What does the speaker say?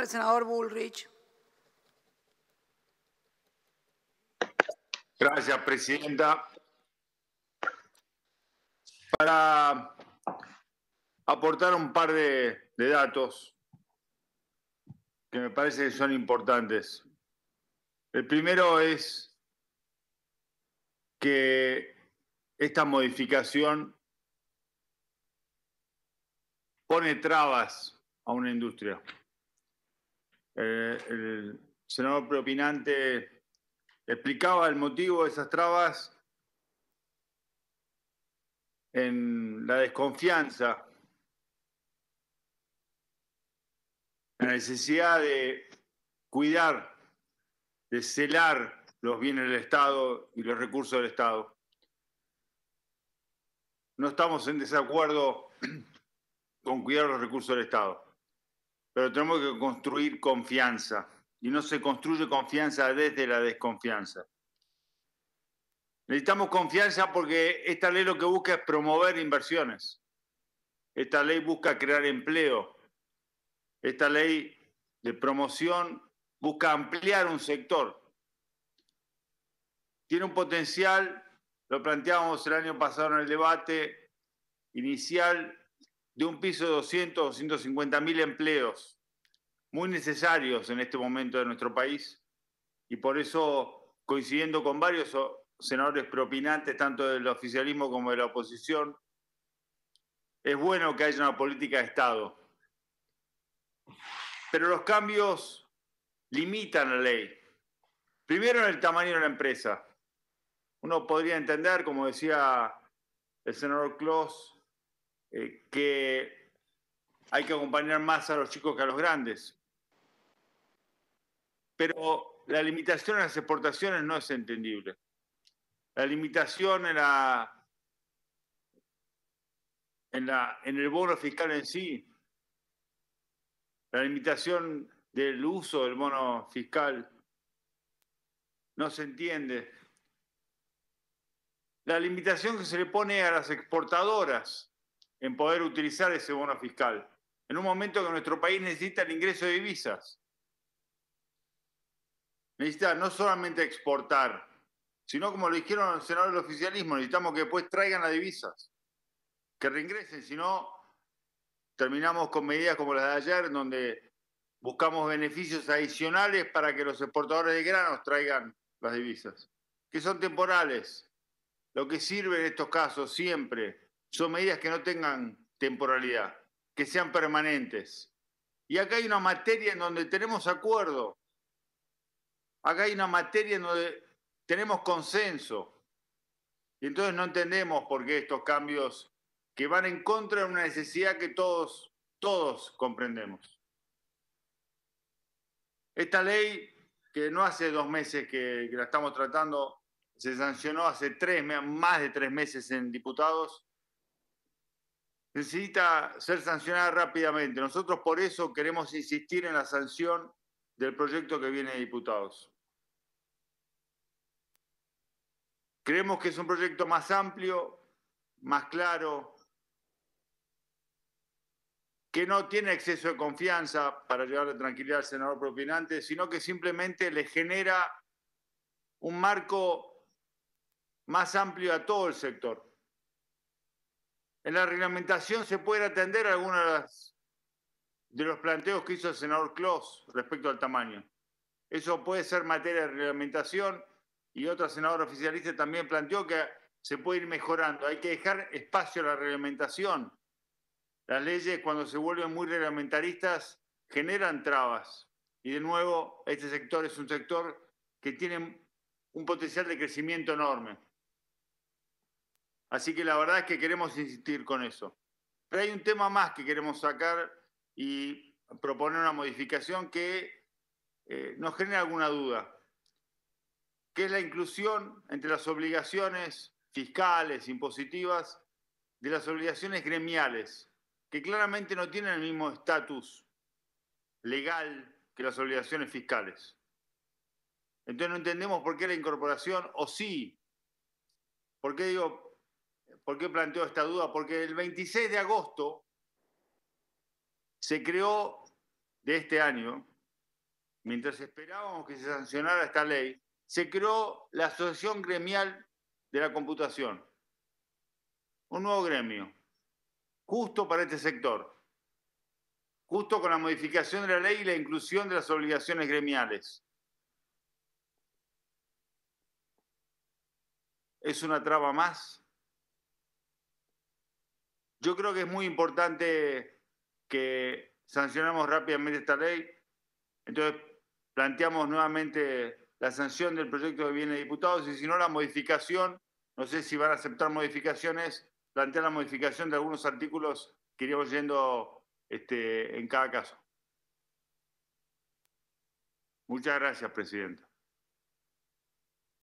el senador Bullrich. Gracias, Presidenta. Para aportar un par de datos que me parece que son importantes. El primero es que esta modificación pone trabas a una industria. Eh, el senador Propinante explicaba el motivo de esas trabas en la desconfianza, la necesidad de cuidar, de celar los bienes del Estado y los recursos del Estado. No estamos en desacuerdo con cuidar los recursos del Estado pero tenemos que construir confianza. Y no se construye confianza desde la desconfianza. Necesitamos confianza porque esta ley lo que busca es promover inversiones. Esta ley busca crear empleo. Esta ley de promoción busca ampliar un sector. Tiene un potencial, lo planteábamos el año pasado en el debate inicial, de un piso de 200 o mil empleos muy necesarios en este momento de nuestro país y por eso coincidiendo con varios senadores propinantes tanto del oficialismo como de la oposición, es bueno que haya una política de Estado. Pero los cambios limitan la ley. Primero en el tamaño de la empresa. Uno podría entender, como decía el senador Kloss, eh, que hay que acompañar más a los chicos que a los grandes. Pero la limitación en las exportaciones no es entendible. La limitación en, la, en, en el bono fiscal en sí, la limitación del uso del bono fiscal, no se entiende. La limitación que se le pone a las exportadoras en poder utilizar ese bono fiscal, en un momento que nuestro país necesita el ingreso de divisas. Necesita no solamente exportar, sino como lo dijeron los senadores del oficialismo, necesitamos que después traigan las divisas, que reingresen, si no terminamos con medidas como las de ayer, donde buscamos beneficios adicionales para que los exportadores de granos traigan las divisas, que son temporales. Lo que sirve en estos casos siempre son medidas que no tengan temporalidad, que sean permanentes. Y acá hay una materia en donde tenemos acuerdo, acá hay una materia en donde tenemos consenso. Y entonces no entendemos por qué estos cambios que van en contra de una necesidad que todos, todos comprendemos. Esta ley, que no hace dos meses que, la estamos tratando, se sancionó hace tres, más de tres meses en diputados, necesita ser sancionada rápidamente. Nosotros por eso queremos insistir en la sanción del proyecto que viene de diputados. Creemos que es un proyecto más amplio, más claro, que no tiene exceso de confianza para llevarle tranquilidad al senador propinante, sino que simplemente le genera un marco más amplio a todo el sector. En la reglamentación se puede atender algunos de, los planteos que hizo el senador Kloss respecto al tamaño. Eso puede ser materia de reglamentación y otro senador oficialista también planteó que se puede ir mejorando. Hay que dejar espacio a la reglamentación. Las leyes cuando se vuelven muy reglamentaristas generan trabas. Y de nuevo, este sector es un sector que tiene un potencial de crecimiento enorme. Así que la verdad es que queremos insistir con eso. Pero hay un tema más que queremos sacar y proponer una modificación que eh, nos genera alguna duda, que es la inclusión entre las obligaciones fiscales, impositivas, de las obligaciones gremiales, que claramente no tienen el mismo estatus legal que las obligaciones fiscales. Entonces no entendemos por qué la incorporación, o sí, por qué digo, ¿Por qué planteo esta duda? Porque el 26 de agosto se creó de este año, mientras esperábamos que se sancionara esta ley, se creó la Asociación Gremial de la Computación, un nuevo gremio, justo para este sector, justo con la modificación de la ley y la inclusión de las obligaciones gremiales. Es una traba más yo creo que es muy importante que sancionemos rápidamente esta ley. Entonces, planteamos nuevamente la sanción del proyecto de bienes diputados y si no la modificación, no sé si van a aceptar modificaciones, plantear la modificación de algunos artículos que iríamos yendo este, en cada caso. Muchas gracias, Presidenta.